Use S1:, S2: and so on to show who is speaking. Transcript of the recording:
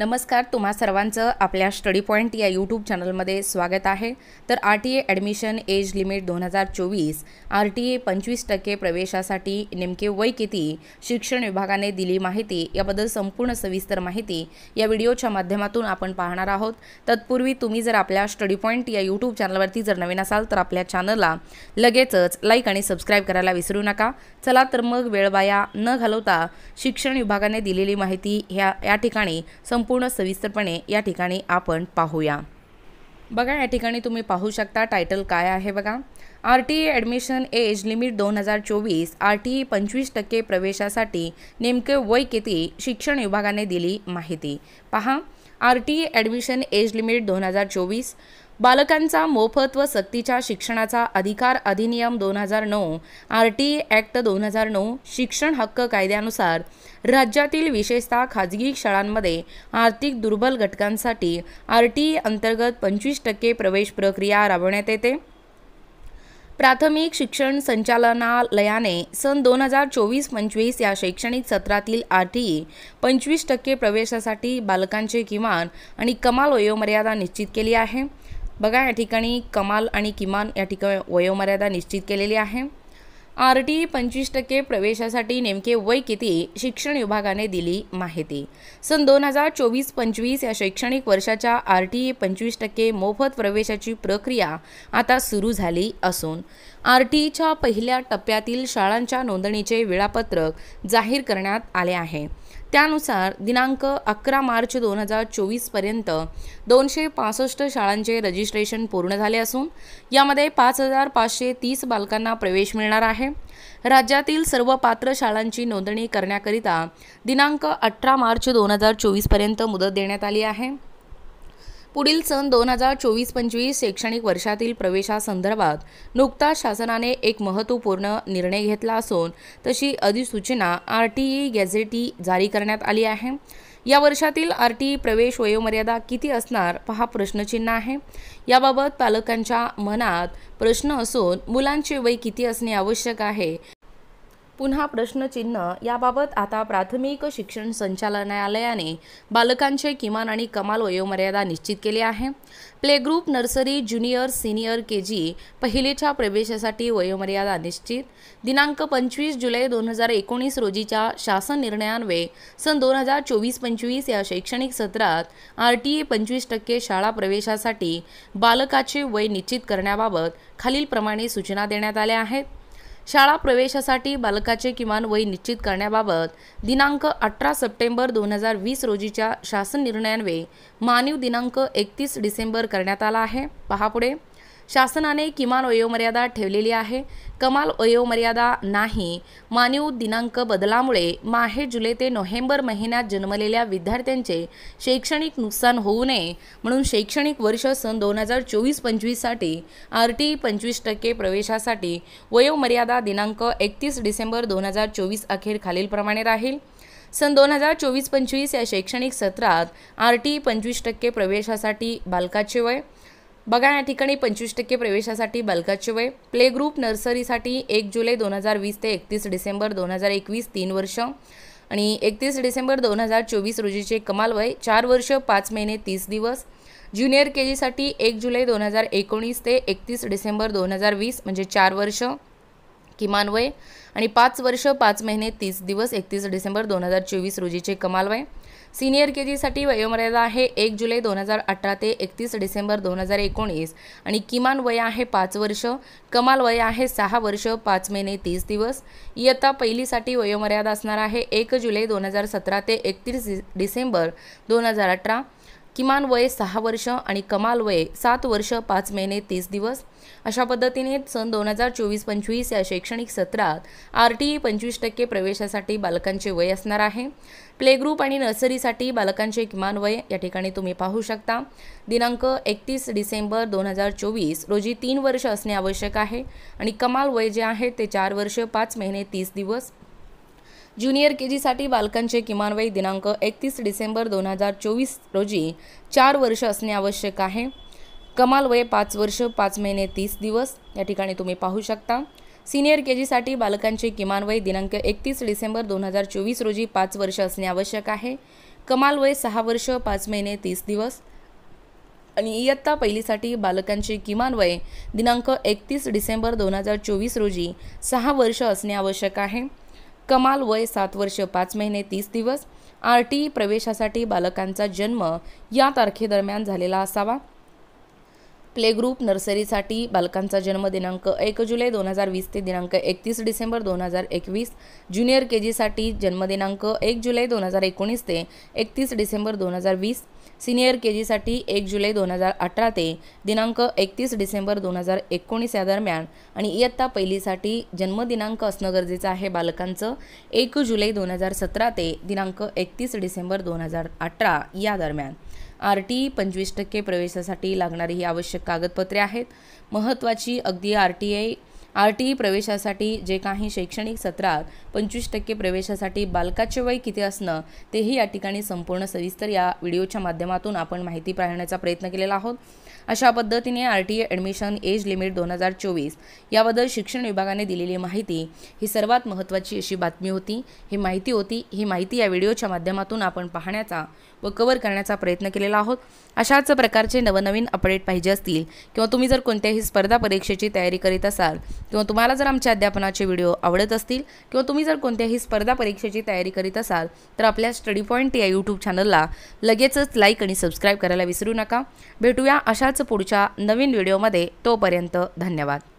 S1: नमस्कार तुम्हा सर्वांचं आपल्या स्टडी पॉईंट या यूट्यूब चॅनलमध्ये स्वागत आहे तर R T A admission age limit दोन हजार चोवीस आर टी ए पंचवीस टक्के प्रवेशासाठी नेमके वय किती शिक्षण विभागाने दिली माहिती याबद्दल संपूर्ण सविस्तर माहिती या व्हिडिओच्या माध्यमातून आपण पाहणार आहोत तत्पूर्वी तुम्ही जर आपल्या स्टडी पॉईंट या यूट्यूब चॅनलवरती जर नवीन असाल तर आपल्या चॅनलला लगेचच लाईक आणि सबस्क्राईब करायला विसरू नका चला तर मग वेळ वाया न घालवता शिक्षण विभागाने दिलेली माहिती ह्या या ठिकाणी संपूर्ण संपूर्ण सविस्तरपणे या ठिकाणी आपण पाहूया बघा या ठिकाणी तुम्ही पाहू शकता टायटल काय आहे बघा R T admission age limit दोन हजार चोवीस आर टी ई पंचवीस टक्के प्रवेशासाठी नेमके वय किती शिक्षण विभागाने दिली माहिती पहा R T admission age limit दोन हजार चोवीस बालकांचा मोफत व सक्तीच्या शिक्षणाचा अधिकार अधिनियम दोन हजार नऊ आर टी ॲक्ट दोन हजार नऊ शिक्षण हक्क कायद्यानुसार राज्यातील विशेषतः खाजगी शाळांमध्ये आर्थिक दुर्बल घटकांसाठी आर टी अंतर्गत पंचवीस टक्के प्रवेश प्रक्रिया राबवण्यात येते प्राथमिक शिक्षण संचालनालयाने सन दोन हजार चोवीस पंचवीस या शैक्षणिक सत्रातील आर ई पंचवीस टक्के प्रवेशासाठी बालकांचे किमान आणि कमाल वयोमर्यादा निश्चित केली आहे बघा या ठिकाणी कमाल आणि किमान या ठिकाणी वयोमर्यादा निश्चित केलेली आहे आर टी पंचवीस टक्के प्रवेशासाठी नेमके वय किती शिक्षण विभागाने दिली माहिती सन दोन हजार चोवीस पंचवीस या शैक्षणिक वर्षाच्या आर टी पंचवीस टक्के मोफत प्रवेशाची प्रक्रिया आता सुरू झाली असून आर टी ईच्या पहिल्या टप्प्यातील शाळांच्या नोंदणीचे वेळापत्रक जाहीर करण्यात आले आहे त्यानुसार दिनांक अकरा मार्च दोन हजार चोवीसपर्यंत दोनशे पासष्ट शाळांचे रजिस्ट्रेशन पूर्ण झाले असून यामध्ये पाच हजार पाचशे तीस बालकांना प्रवेश मिळणार आहे राज्यातील सर्व पात्र शाळांची नोंदणी करण्याकरिता दिनांक अठरा मार्च दोन हजार चोवीसपर्यंत मुदत देण्यात आली आहे पुढील सन दोन हजार चोवीस पंचवीस शैक्षणिक वर्षातील प्रवेशासंदर्भात नुकताच शासनाने एक महत्त्वपूर्ण निर्णय घेतला असून तशी अधिसूचना आर टी ई गॅझेटी जारी करण्यात आली आहे या वर्षातील आर टी ई प्रवेश वयोमर्यादा किती असणार पहा प्रश्नचिन्ह आहे याबाबत पालकांच्या मनात प्रश्न असून मुलांचे वय किती असणे आवश्यक आहे पुन्हा प्रश्नचिन्ह याबाबत आता प्राथमिक शिक्षण संचालनालयाने बालकांचे किमान आणि कमाल वयोमर्यादा निश्चित केली आहे play group nursery junior senior K G पहिलेच्या प्रवेशासाठी वयोमर्यादा निश्चित दिनांक पंचवीस जुलै दोन हजार एकोणीस रोजीच्या शासन निर्णयान्वये सन दोन हजार चोवीस पंचवीस या शैक्षणिक सत्रात आर टी ए पंचवीस टक्के शाळा प्रवेशासाठी बालकाचे वय निश्चित करण्याबाबत खालीलप्रमाणे सूचना देण्यात आल्या आहेत शाळा प्रवेशासाठी बालकाचे किमान वय निश्चित करण्याबाबत दिनांक अठरा सप्टेंबर दोन हजार वीस रोजीच्या शासन निर्णयान्वये मानिव दिनांक एकतीस डिसेंबर करण्यात आला आहे पहापुढे शासनाने किमान वयोमर्यादा ठेवलेली आहे कमाल वयोमर्यादा नाही मानिव दिनांक बदलामुळे माहे जुलै ते नोव्हेंबर महिन्यात जन्मलेल्या विद्यार्थ्यांचे शैक्षणिक नुकसान होऊ नये म्हणून शैक्षणिक वर्ष सन दोन हजार चोवीस पंचवीससाठी आर टी पंचवीस टक्के प्रवेशासाठी वयोमर्यादा दिनांक एकतीस डिसेंबर दोन हजार चोवीस अखेर खालीलप्रमाणे राहील सन दोन हजार चोवीस पंचवीस या शैक्षणिक सत्रात आर टी पंचवीस टक्के प्रवेशासाठी बालकाचे वय बघा या ठिकाणी पंचवीस टक्के प्रवेशासाठी बालकाचे वय प्ले ग्रुप नर्सरीसाठी एक जुलै दोन हजार वीस ते एकतीस डिसेंबर दोन हजार एकवीस तीन वर्ष आणि एकतीस डिसेंबर दोन हजार चोवीस रोजीचे कमाल वय चार वर्ष पाच महिने तीस दिवस ज्युनियर के जीसाठी एक जुलै दोन हजार एकोणीस ते एकतीस डिसेंबर दोन हजार वीस म्हणजे चार वर्ष किमान वय आणि पाच वर्ष पाच महिने तीस दिवस एकतीस डिसेंबर दोन हजार चोवीस रोजीचे कमाल वय सिनियर के जीसाठी वयोमर्यादा आहे एक जुलै दोन हजार अठरा ते एकतीस डिसेंबर दोन हजार एकोणीस आणि किमान वय आहे पाच वर्ष कमाल वय आहे सहा वर्ष पाच महिने तीस दिवस इयत्ता पहिलीसाठी वयोमर्यादा असणार आहे एक जुलै दोन हजार सतरा ते एकतीस डिसेंबर दोन हजार अठरा किमान वय सहा वर्ष आणि कमाल वय सात वर्ष पाच महिने तीस दिवस अशा पद्धतीने सन दोन हजार चोवीस पंचवीस या शैक्षणिक सत्रात आर टी ई पंचवीस टक्के प्रवेशासाठी बालकांचे वय असणार आहे प्लेग्रुप आणि नर्सरीसाठी बालकांचे किमान वय या ठिकाणी तुम्ही पाहू शकता दिनांक एकतीस डिसेंबर दोन हजार चोवीस रोजी तीन वर्ष असणे आवश्यक आहे आणि कमाल वय जे आहे ते चार वर्ष पाच महिने तीस दिवस ज्युनियर के जीसाठी बालकांचे किमान वय दिनांक एकतीस डिसेंबर दोन हजार चोवीस रोजी चार वर्ष असणे आवश्यक आहे कमाल वय पाच वर्ष पाच महिने तीस दिवस या ठिकाणी तुम्ही पाहू शकता सिनियर के जीसाठी बालकांचे किमान वय दिनांक एकतीस डिसेंबर दोन हजार चोवीस रोजी पाच वर्ष असणे आवश्यक आहे कमाल वय सहा वर्ष पाच महिने तीस दिवस आणि इयत्ता पहिलीसाठी बालकांचे किमान वय दिनांक एकतीस डिसेंबर दोन हजार चोवीस रोजी सहा वर्ष असणे आवश्यक आहे कमाल वय सात वर्ष पाच महिने तीस दिवस आर टी प्रवेशासाठी बालकांचा जन्म या तारखेदरम्यान झालेला असावा प्ले ग्रुप नर्सरीसाठी बालकांचा जन्म दिनांक एक जुलै दोन हजार वीस ते दिनांक एकतीस डिसेंबर दोन हजार एकवीस ज्युनियर के जीसाठी जन्मदिनांक एक जुलै दोन हजार एकोणीस ते एकतीस डिसेंबर दोन हजार वीस सिनियर के जीसाठी एक जुलै दोन हजार अठरा ते दिनांक एकतीस डिसेंबर दोन हजार एकोणीस या दरम्यान आणि इयत्ता पहिलीसाठी जन्मदिनांक असणं गरजेचं आहे बालकांचं एक जुलै दोन हजार सतरा ते दिनांक एकतीस डिसेंबर दोन हजार अठरा या दरम्यान आर टी पंचवीस टक्के प्रवेशासाठी लागणारी ही आवश्यक कागदपत्रे आहेत महत्त्वाची अगदी R T I R T E प्रवेशासाठी जे काही शैक्षणिक सत्रात पंचवीस टक्के प्रवेशासाठी बालकाचे वय किती असणं तेही या ठिकाणी संपूर्ण सविस्तर या व्हिडिओच्या माध्यमातून आपण माहिती पाहण्याचा प्रयत्न केलेला आहोत अशा पद्धतीने R T admission age limit दोन हजार चोवीस याबद्दल शिक्षण विभागाने दिलेली माहिती ही सर्वात महत्त्वाची अशी बातमी होती ही माहिती होती ही माहिती या व्हिडिओच्या माध्यमातून आपण पाहण्याचा व कवर करण्याचा प्रयत्न केलेला आहोत अशाच प्रकारचे नवनवीन अपडेट पाहिजे असतील किंवा तुम्ही जर कोणत्याही स्पर्धा परीक्षेची तयारी करीत असाल किंवा तुम्हाला जर आमच्या अध्यापनाचे व्हिडिओ आवडत असतील किंवा तुम्ही जर कोणत्याही स्पर्धा परीक्षेची तयारी करीत असाल तर आपल्या स्टडी पॉईंट या यूट्यूब चॅनलला लगेचच लाईक आणि सबस्क्राईब करायला विसरू नका भेटूया अशाच पुढच्या नवीन व्हिडिओमध्ये तोपर्यंत धन्यवाद